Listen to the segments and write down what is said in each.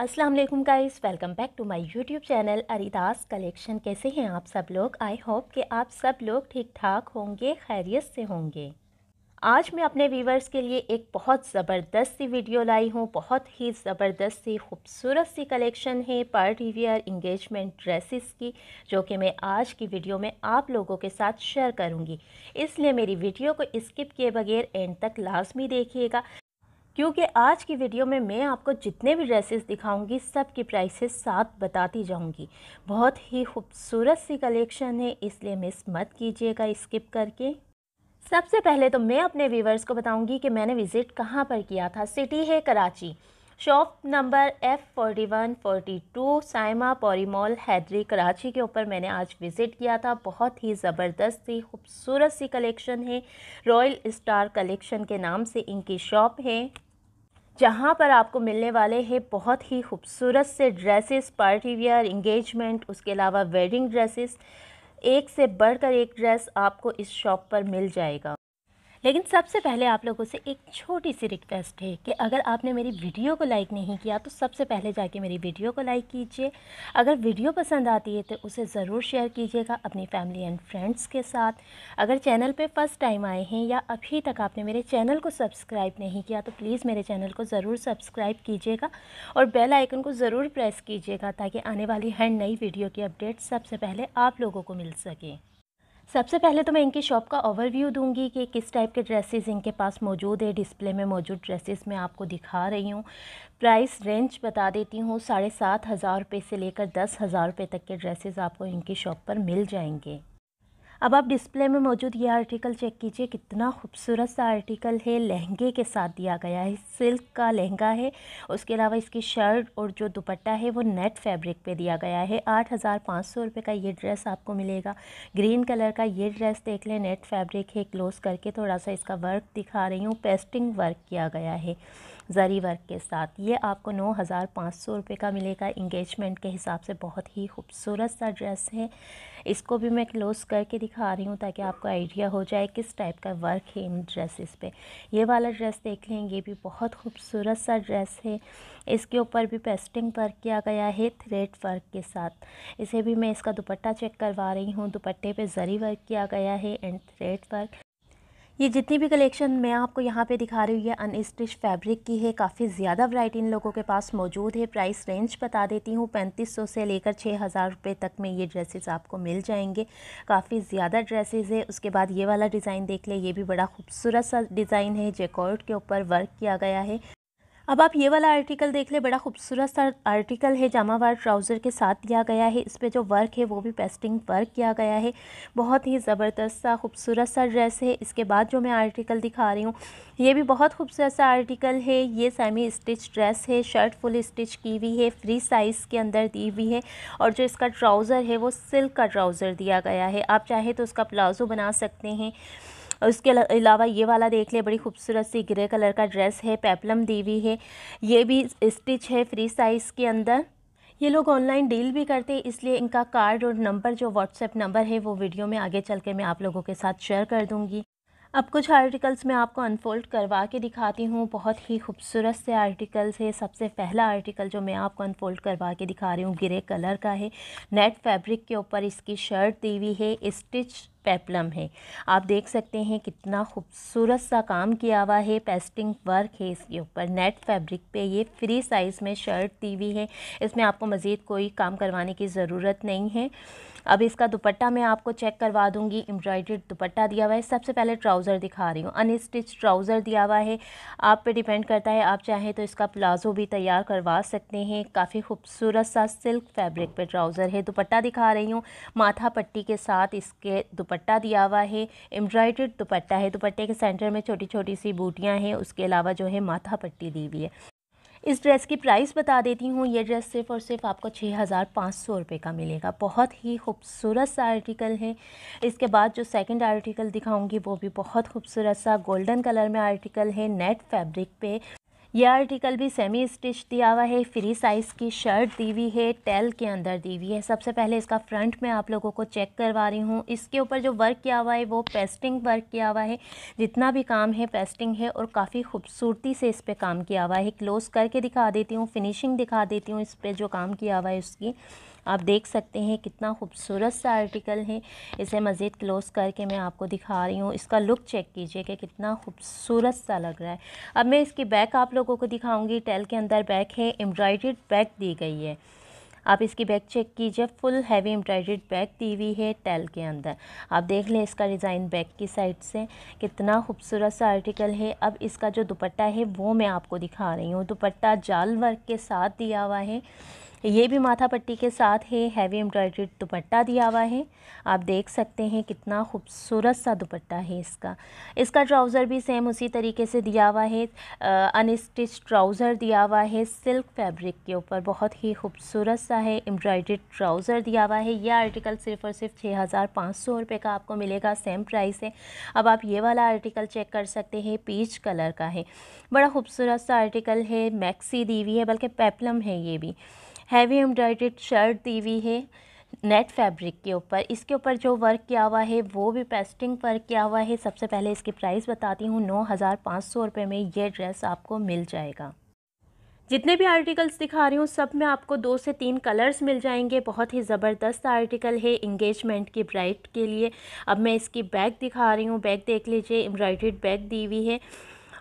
Aslam guys guys welcome back to my YouTube channel अरिदास collection कैसे हैं आप सब लोग आई होप कि आप सब लोग ठीक ठाक होंगे खैरियत से होंगे आज मैं अपने व्यूवर्स के लिए एक बहुत ज़बरदस्त सी वीडियो लाई हूँ बहुत ही ज़बरदस्त सी खूबसूरत सी कलेक्शन है पार्टी वियर इंगेजमेंट ड्रेसेस की जो कि मैं आज की वीडियो में आप लोगों के साथ शेयर करूँगी इसलिए मेरी वीडियो को स्किप किए बगैर एंड तक लाजमी देखिएगा क्योंकि आज की वीडियो में मैं आपको जितने भी ड्रेसेस दिखाऊंगी सब की प्राइसेस साथ बताती जाऊंगी बहुत ही खूबसूरत सी कलेक्शन है इसलिए मिस मत कीजिएगा स्किप करके सबसे पहले तो मैं अपने व्यूवर्स को बताऊंगी कि मैंने विज़िट कहाँ पर किया था सिटी है Karachi shop number F forty one forty two Saima पॉरीमॉल हैदरी कराची के ऊपर मैंने आज विज़िट किया था बहुत ही ज़बरदस्त सी खूबसूरत सी कलेक्शन है रॉयल स्टार कलेक्शन के नाम से इनकी शॉप है जहाँ पर आपको मिलने वाले हैं बहुत ही खूबसूरत से ड्रेसेस पार्टी वेयर इंगेजमेंट उसके अलावा वेडिंग ड्रेसेस एक से बढ़कर एक ड्रेस आपको इस शॉप पर मिल जाएगा लेकिन सबसे पहले आप लोगों से एक छोटी सी रिक्वेस्ट है कि अगर आपने मेरी वीडियो को लाइक नहीं किया तो सबसे पहले जाके मेरी वीडियो को लाइक कीजिए अगर वीडियो पसंद आती है तो उसे ज़रूर शेयर कीजिएगा अपनी फैमिली एंड फ्रेंड्स के साथ अगर चैनल पर फर्स्ट टाइम आए हैं या अभी तक आपने मेरे चैनल को सब्सक्राइब नहीं किया तो प्लीज़ मेरे चैनल को ज़रूर सब्सक्राइब कीजिएगा और बेल आइकन को ज़रूर प्रेस कीजिएगा ताकि आने वाली हर नई वीडियो की अपडेट सबसे पहले आप लोगों को मिल सके सबसे पहले तो मैं इनकी शॉप का ओवरव्यू दूंगी कि किस टाइप के ड्रेसेस इनके पास मौजूद है डिस्प्ले में मौजूद ड्रेसेस मैं आपको दिखा रही हूँ प्राइस रेंज बता देती हूँ साढ़े सात हज़ार रुपये से लेकर दस हज़ार रुपये तक के ड्रेसेस आपको इनकी शॉप पर मिल जाएंगे अब आप डिस्प्ले में मौजूद ये आर्टिकल चेक कीजिए कितना खूबसूरत सा आर्टिकल है लहंगे के साथ दिया गया है सिल्क का लहंगा है उसके अलावा इसकी शर्ट और जो दुपट्टा है वो नेट फैब्रिक पे दिया गया है आठ हज़ार पाँच सौ रुपये का ये ड्रेस आपको मिलेगा ग्रीन कलर का ये ड्रेस देख लें नेट फैब्रिक है क्लोज़ करके थोड़ा सा इसका वर्क दिखा रही हूँ पेस्टिंग वर्क किया गया है ज़री वर्क के साथ ये आपको नौ हज़ार पाँच सौ रुपये का मिलेगा इंगेजमेंट के हिसाब से बहुत ही खूबसूरत सा ड्रेस है इसको भी मैं क्लोज़ करके दिखा रही हूँ ताकि आपको आइडिया हो जाए किस टाइप का वर्क है इन ड्रेसेस पे ये वाला ड्रेस देख लें ये भी बहुत खूबसूरत सा ड्रेस है इसके ऊपर भी पेस्टिंग वर्क किया गया है थ्रेड वर्क के साथ इसे भी मैं इसका दुपट्टा चेक करवा रही हूँ दुपट्टे पर ज़री वर्क किया गया है एंड थ्रेड वर्क ये जितनी भी कलेक्शन मैं आपको यहाँ पे दिखा रही हूँ ये अनस्टिच फैब्रिक की है काफ़ी ज़्यादा वैरायटी इन लोगों के पास मौजूद है प्राइस रेंज बता देती हूँ पैंतीस सौ से लेकर छः हज़ार रुपये तक में ये ड्रेसेस आपको मिल जाएंगे काफ़ी ज़्यादा ड्रेसेस है उसके बाद ये वाला डिज़ाइन देख ले ये भी बड़ा खूबसूरत सा डिज़ाइन है जेकॉर्ड के ऊपर वर्क किया गया है अब आप ये वाला आर्टिकल देख ले बड़ा खूबसूरत सा आर्टिकल है जामावार ट्राउज़र के साथ दिया गया है इस पर जो वर्क है वो भी पेस्टिंग वर्क किया गया है बहुत ही ज़बरदस्त सा खूबसूरत सा ड्रेस है इसके बाद जो मैं आर्टिकल दिखा रही हूँ ये भी बहुत खूबसूरत सा आर्टिकल है ये सेमी स्टिच ड्रेस है शर्ट फुल स्टिच की हुई है फ्री साइज़ के अंदर दी हुई है और जो इसका ट्राउज़र है वो सिल्क का ट्राउज़र दिया गया है आप चाहे तो उसका प्लाज़ो बना सकते हैं और उसके अलावा ये वाला देख ले बड़ी खूबसूरत सी ग्रे कलर का ड्रेस है पेपलम दी हुई है ये भी स्टिच है फ्री साइज़ के अंदर ये लोग ऑनलाइन डील भी करते हैं इसलिए इनका कार्ड और नंबर जो व्हाट्सएप नंबर है वो वीडियो में आगे चल के मैं आप लोगों के साथ शेयर कर दूँगी अब कुछ आर्टिकल्स मैं आपको अनफोल्ड करवा के दिखाती हूँ बहुत ही खूबसूरत से आर्टिकल्स है सबसे पहला आर्टिकल जो मैं आपको अनफोल्ड करवा के दिखा रही हूँ ग्रे कलर का है नेट फैब्रिक के ऊपर इसकी शर्ट दी हुई है स्टिच पेपलम है आप देख सकते हैं कितना खूबसूरत सा काम किया हुआ है पेस्टिंग वर्क है इसके ऊपर नेट फैब्रिक पे ये फ्री साइज़ में शर्ट दी हुई है इसमें आपको मज़ीद कोई काम करवाने की ज़रूरत नहीं है अब इसका दुपट्टा मैं आपको चेक करवा दूंगी एम्ब्रॉयड्रेड दुपट्टा दिया हुआ है सबसे पहले ट्राउज़र दिखा रही हूँ अनस्टिच ट्राउज़र दिया हुआ है आप पे डिपेंड करता है आप चाहें तो इसका प्लाजो भी तैयार करवा सकते हैं काफ़ी खूबसूरत सा सिल्क फैब्रिक पे ट्राउज़र है दुपट्टा दिखा रही हूँ माथा पट्टी के साथ इसके दुपट्टा दुपट्टा दिया हुआ है एम्ब्रॉयडर्ड दुपट्टा है दुपट्टे के सेंटर में छोटी छोटी सी बूटियाँ हैं उसके अलावा जो है माथा पट्टी दी हुई है इस ड्रेस की प्राइस बता देती हूँ ये ड्रेस सिर्फ और सिर्फ आपको छः हज़ार पाँच सौ रुपये का मिलेगा बहुत ही खूबसूरत सा आर्टिकल है इसके बाद जो सेकंड आर्टिकल दिखाऊंगी वो भी बहुत खूबसूरत सा गोल्डन कलर में आर्टिकल है नेट फैब्रिक पे यह आर्टिकल भी सेमी स्टिच दिया हुआ है फ्री साइज़ की शर्ट दी हुई है टेल के अंदर दी हुई है सबसे पहले इसका फ्रंट में आप लोगों को चेक करवा रही हूँ इसके ऊपर जो वर्क किया हुआ है वो पेस्टिंग वर्क किया हुआ है जितना भी काम है पेस्टिंग है और काफ़ी खूबसूरती से इस पर काम किया हुआ है क्लोज़ करके दिखा देती हूँ फिनिशिंग दिखा देती हूँ इस पर जो काम किया हुआ है उसकी आप देख सकते हैं कितना खूबसूरत सा आर्टिकल है इसे मज़ीद क्लोज़ करके मैं आपको दिखा रही हूँ इसका लुक चेक कीजिए कि कितना खूबसूरत सा लग रहा है अब मैं इसकी बैक आप लोगों को दिखाऊँगी टेल के अंदर बैक है एम्ब्रॉयड बैक दी गई है आप इसकी बैक चेक कीजिए फुल हैवी एम्ब्रॉयड बैक दी हुई है टेल के अंदर आप देख लें इसका डिज़ाइन बैक की साइड से कितना खूबसूरत सा आर्टिकल है अब इसका जो दुपट्टा है वो मैं आपको दिखा रही हूँ दुपट्टा जाल वर्क के साथ दिया हुआ है ये भी माथा पट्टी के साथ है हैवी एम्ब्रॉयड्री दुपट्टा दिया हुआ है आप देख सकते हैं कितना खूबसूरत सा दुपट्टा है इसका इसका ट्राउज़र भी सेम उसी तरीके से दिया हुआ है अनस्टिच ट्राउज़र दिया हुआ है सिल्क फैब्रिक के ऊपर बहुत ही खूबसूरत सा है एम्ब्रॉयड्री ट्राउज़र दिया हुआ है यह आर्टिकल सिर्फ़ और सिर्फ छः हज़ार पाँच सौ रुपये का आपको मिलेगा सेम प्राइस है अब आप ये वाला आर्टिकल चेक कर सकते हैं पीच कलर का है बड़ा खूबसूरत सा आर्टिकल है मैक्सी दी हुई है बल्कि पेपलम है ये भी हैवी एम्ब्रॉयडेड शर्ट दी हुई है नेट फैब्रिक के ऊपर इसके ऊपर जो वर्क किया हुआ है वो भी पेस्टिंग वर्क किया हुआ है सबसे पहले इसकी प्राइस बताती हूँ नौ हज़ार पाँच सौ रुपये में ये ड्रेस आपको मिल जाएगा जितने भी आर्टिकल्स दिखा रही हूँ सब में आपको दो से तीन कलर्स मिल जाएंगे बहुत ही ज़बरदस्त आर्टिकल है इंगेजमेंट की ब्राइट के लिए अब मैं इसकी बैग दिखा रही हूँ बैग देख लीजिए एम्ब्रॉयड्रीड बैग दी हुई है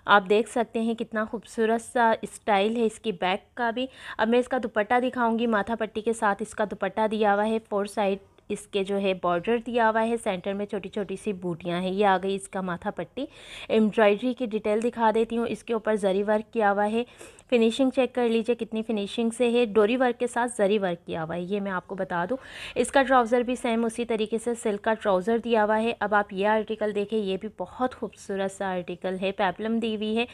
आप देख सकते हैं कितना खूबसूरत सा स्टाइल है इसकी बैक का भी अब मैं इसका दुपट्टा दिखाऊंगी माथा पट्टी के साथ इसका दुपट्टा दिया हुआ है फोर साइड इसके जो है बॉर्डर दिया हुआ है सेंटर में छोटी छोटी सी बूटियाँ हैं ये आ गई इसका माथा पट्टी एम्ब्रॉयडरी की डिटेल दिखा देती हूँ इसके ऊपर जरी वर्क किया हुआ है फिनिशिंग चेक कर लीजिए कितनी फिनिशिंग से है डोरी वर्क के साथ जरी वर्क किया हुआ है ये मैं आपको बता दूँ इसका ट्राउज़र भी सेम उसी तरीके से सिल्क का ट्राउज़र दिया हुआ है अब आप ये आर्टिकल देखें ये भी बहुत खूबसूरत सा आर्टिकल है पैपलम दी हुई है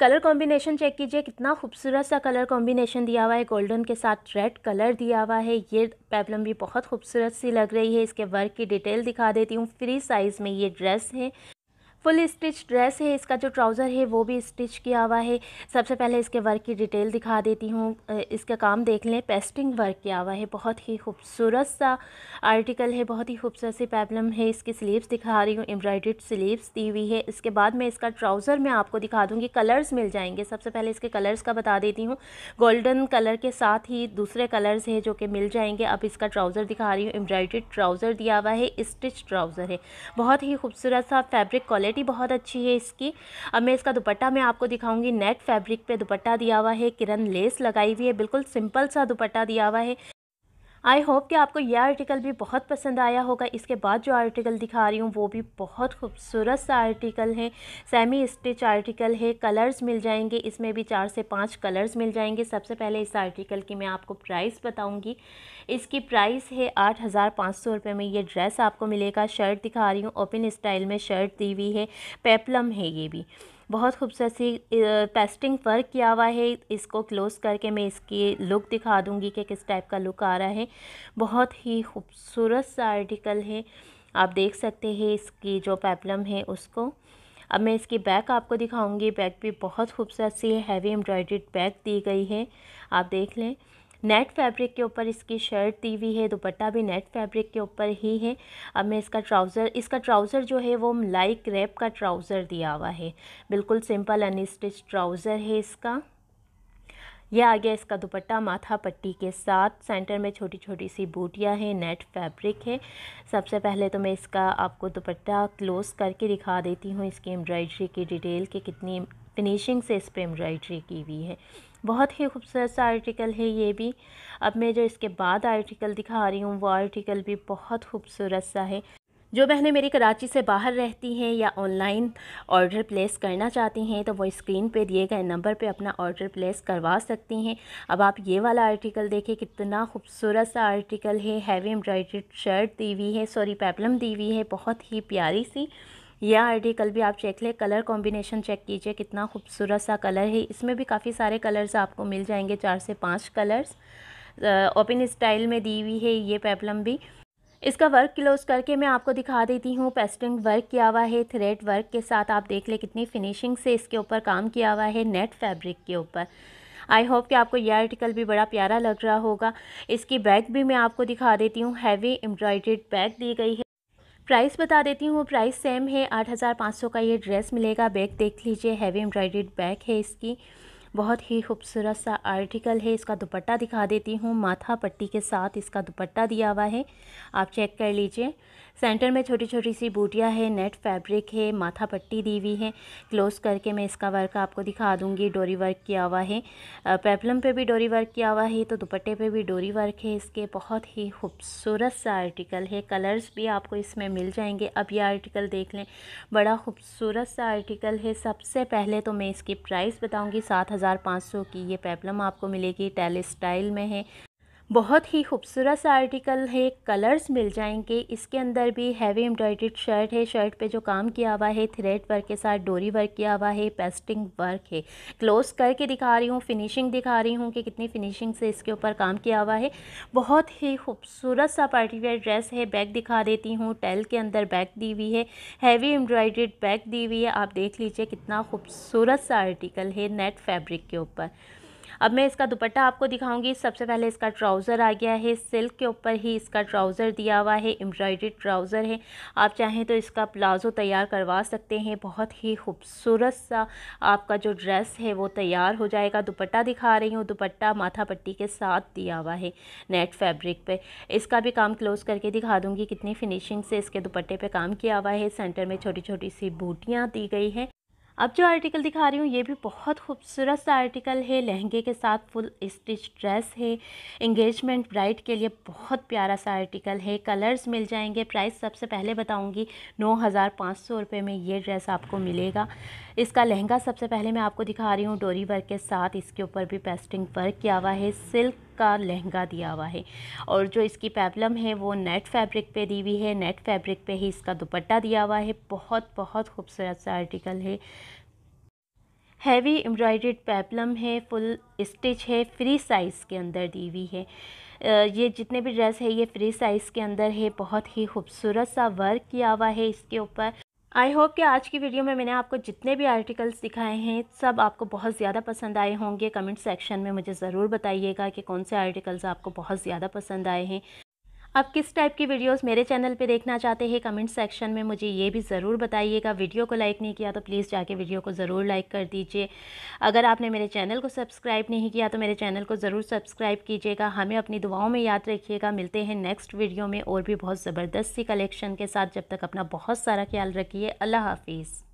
कलर कॉम्बिनेशन चेक कीजिए कितना खूबसूरत सा कलर कॉम्बिनेशन दिया हुआ है गोल्डन के साथ रेड कलर दिया हुआ है ये पैबलम भी बहुत खूबसूरत सी लग रही है इसके वर्क की डिटेल दिखा देती हूँ फ्री साइज़ में ये ड्रेस है फुल स्टिच ड्रेस है इसका जो ट्राउज़र है वो भी स्टिच किया हुआ है सबसे पहले इसके वर्क की डिटेल दिखा देती हूँ इसका काम देख लें पेस्टिंग वर्क किया हुआ है बहुत ही खूबसूरत सा आर्टिकल है बहुत ही खूबसूरत सी पैबलम है इसकी स्लीव्स दिखा रही हूँ एम्ब्रॉयड स्लीव्स दी हुई है इसके बाद मैं इसका ट्राउज़र मैं आपको दिखा दूँगी कलर्स मिल जाएंगे सबसे पहले इसके कलर्स का बता देती हूँ गोल्डन कलर के साथ ही दूसरे कलर्स है जो कि मिल जाएंगे अब इसका ट्राउज़र दिखा रही हूँ एम्ब्रॉयड ट्राउज़र दिया हुआ है स्टिच ट्राउज़र है बहुत ही खूबसूरत सा फैब्रिक क्वालिटी क्वालिटी बहुत अच्छी है इसकी अब मैं इसका दुपट्टा मैं आपको दिखाऊंगी नेट फैब्रिक पे दुपट्टा दिया हुआ है किरण लेस लगाई हुई है बिल्कुल सिंपल सा दुपट्टा दिया हुआ है आई होप कि आपको यह आर्टिकल भी बहुत पसंद आया होगा इसके बाद जो आर्टिकल दिखा रही हूँ वो भी बहुत खूबसूरत सा आर्टिकल है सेमी स्टिच आर्टिकल है कलर्स मिल जाएंगे इसमें भी चार से पाँच कलर्स मिल जाएंगे सबसे पहले इस आर्टिकल की मैं आपको प्राइस बताऊँगी इसकी प्राइस है आठ हज़ार पाँच सौ रुपये में ये ड्रेस आपको मिलेगा शर्ट दिखा रही हूँ ओपन स्टाइल में शर्ट दी हुई है पेपलम है ये भी बहुत खूबसूरत सी पेस्टिंग वर्क किया हुआ है इसको क्लोज़ करके मैं इसकी लुक दिखा दूँगी कि किस टाइप का लुक आ रहा है बहुत ही खूबसूरत सा आर्टिकल है आप देख सकते हैं इसकी जो पैपलम है उसको अब मैं इसकी बैक आपको दिखाऊंगी बैक भी बहुत खूबसूरत सी हैवी एम्ब्रॉयड्रीड बैक दी गई है आप देख लें नेट फैब्रिक के ऊपर इसकी शर्ट दी हुई है दुपट्टा भी नेट फैब्रिक के ऊपर ही है अब मैं इसका ट्राउज़र इसका ट्राउज़र जो है वो लाइक रेप का ट्राउज़र दिया हुआ है बिल्कुल सिंपल अनस्टिच ट्राउज़र है इसका यह आ गया इसका दुपट्टा माथा पट्टी के साथ सेंटर में छोटी छोटी सी बूटियाँ हैं नेट फैब्रिक है सबसे पहले तो मैं इसका आपको दुपट्टा क्लोज़ करके दिखा देती हूँ इसकी एम्ब्रॉयड्री की डिटेल कि कितनी फिनिशिंग से इस पर एम्ब्रॉयडरी की हुई है बहुत ही खूबसूरत सा आर्टिकल है ये भी अब मैं जो इसके बाद आर्टिकल दिखा रही हूँ वो आर्टिकल भी बहुत खूबसूरत सा है जो बहनें मेरी कराची से बाहर रहती हैं या ऑनलाइन ऑर्डर प्लेस करना चाहती हैं तो वो स्क्रीन पे दिए गए नंबर पे अपना ऑर्डर प्लेस करवा सकती हैं अब आप ये वाला आर्टिकल देखें कितना खूबसूरत सा आर्टिकल है हैवी एम्ब्रॉयड्रेड शर्ट दी हुई है सॉरी पैपलम दी हुई है बहुत ही प्यारी सी यह आर्टिकल भी आप चेक लें कलर कॉम्बिनेशन चेक कीजिए कितना खूबसूरत सा कलर है इसमें भी काफ़ी सारे कलर्स आपको मिल जाएंगे चार से पाँच कलर्स ओपन स्टाइल में दी हुई है ये पैपलम भी इसका वर्क क्लोज करके मैं आपको दिखा देती हूँ पेस्टिंग वर्क किया हुआ है थ्रेड वर्क के साथ आप देख ले कितनी फिनिशिंग से इसके ऊपर काम किया हुआ है नेट फैब्रिक के ऊपर आई होप कि आपको यह आर्टिकल भी बड़ा प्यारा लग रहा होगा इसकी बैग भी मैं आपको दिखा देती हूँ हैवी एम्ब्रॉयड्रेड बैग दी गई है प्राइस बता देती हूँ प्राइस सेम है आठ हज़ार पाँच सौ का ये ड्रेस मिलेगा बैग देख लीजिए हैवी एम्ब्रॉयड बैग है इसकी बहुत ही खूबसूरत सा आर्टिकल है इसका दुपट्टा दिखा देती हूँ माथा पट्टी के साथ इसका दुपट्टा दिया हुआ है आप चेक कर लीजिए सेंटर में छोटी छोटी सी बूटियाँ है नेट फैब्रिक है माथा पट्टी दी हुई है क्लोज करके मैं इसका वर्क आपको दिखा दूँगी डोरी वर्क किया हुआ है पेपलम पे भी डोरी वर्क किया हुआ है तो दुपट्टे पे भी डोरी वर्क है इसके बहुत ही खूबसूरत सा आर्टिकल है कलर्स भी आपको इसमें मिल जाएंगे अब ये आर्टिकल देख लें बड़ा खूबसूरत सा आर्टिकल है सबसे पहले तो मैं इसकी प्राइस बताऊँगी सात हज़ार पाँच सौ की ये पेपलम आपको मिलेगी टेल स्टाइल में है बहुत ही खूबसूरत सा आर्टिकल है कलर्स मिल जाएंगे इसके अंदर भी हैवी एम्ब्रॉयड्रेड शर्ट है शर्ट पे जो काम किया हुआ है थ्रेड वर्क के साथ डोरी वर्क किया हुआ है पेस्टिंग वर्क है क्लोज करके दिखा रही हूँ फिनिशिंग दिखा रही हूँ कि कितनी फिनिशिंग से इसके ऊपर काम किया हुआ है बहुत ही खूबसूरत सा पार्टीवेयर ड्रेस है बैग दिखा देती हूँ टेल के अंदर बैग दी हुई है हैवी एम्ब्रॉयडेड बैग दी हुई है आप देख लीजिए कितना खूबसूरत सा आर्टिकल है नेट फैब्रिक के ऊपर अब मैं इसका दुपट्टा आपको दिखाऊंगी सबसे पहले इसका ट्राउज़र आ गया है सिल्क के ऊपर ही इसका ट्राउज़र दिया हुआ है एम्ब्रॉयड्री ट्राउज़र है आप चाहें तो इसका प्लाज़ो तैयार करवा सकते हैं बहुत ही खूबसूरत सा आपका जो ड्रेस है वो तैयार हो जाएगा दुपट्टा दिखा रही हूँ दुपट्टा माथा पट्टी के साथ दिया हुआ है नेट फैब्रिक पर इसका भी काम क्लोज करके दिखा दूँगी कितनी फिनिशिंग से इसके दुपट्टे पर काम किया हुआ है सेंटर में छोटी छोटी सी बूटियाँ दी गई हैं अब जो आर्टिकल दिखा रही हूँ ये भी बहुत खूबसूरत सा आर्टिकल है लहंगे के साथ फुल स्टिच ड्रेस है इंगेजमेंट ब्राइड के लिए बहुत प्यारा सा आर्टिकल है कलर्स मिल जाएंगे प्राइस सबसे पहले बताऊँगी नौ हज़ार पाँच सौ रुपये में ये ड्रेस आपको मिलेगा इसका लहंगा सबसे पहले मैं आपको दिखा रही हूँ डोरी वर्क के साथ इसके ऊपर भी पेस्टिंग वर्क किया हुआ है सिल्क का लहंगा दिया हुआ है और जो इसकी पैबलम है वो नेट फैब्रिक पे दी हुई है नेट फैब्रिक पे ही इसका दुपट्टा दिया हुआ है बहुत बहुत खूबसूरत सा आर्टिकल है हैवी एम्ब्रॉयड्रीड पैपलम है फुल स्टिच है फ्री साइज़ के अंदर दी हुई है ये जितने भी ड्रेस है ये फ्री साइज़ के अंदर है बहुत ही खूबसूरत सा वर्क किया हुआ है इसके ऊपर आई होप कि आज की वीडियो में मैंने आपको जितने भी आर्टिकल्स दिखाए हैं सब आपको बहुत ज़्यादा पसंद आए होंगे कमेंट सेक्शन में मुझे ज़रूर बताइएगा कि कौन से आर्टिकल्स आपको बहुत ज़्यादा पसंद आए हैं आप किस टाइप की वीडियोस मेरे चैनल पे देखना चाहते हैं कमेंट सेक्शन में मुझे ये भी ज़रूर बताइएगा वीडियो को लाइक नहीं किया तो प्लीज़ जाके वीडियो को ज़रूर लाइक कर दीजिए अगर आपने मेरे चैनल को सब्सक्राइब नहीं किया तो मेरे चैनल को ज़रूर सब्सक्राइब कीजिएगा हमें अपनी दुआओं में याद रखिएगा मिलते हैं नेक्स्ट वीडियो में और भी बहुत ज़बरदस्ती कलेक्शन के साथ जब तक अपना बहुत सारा ख्याल रखिए अल्लाह हाफिज़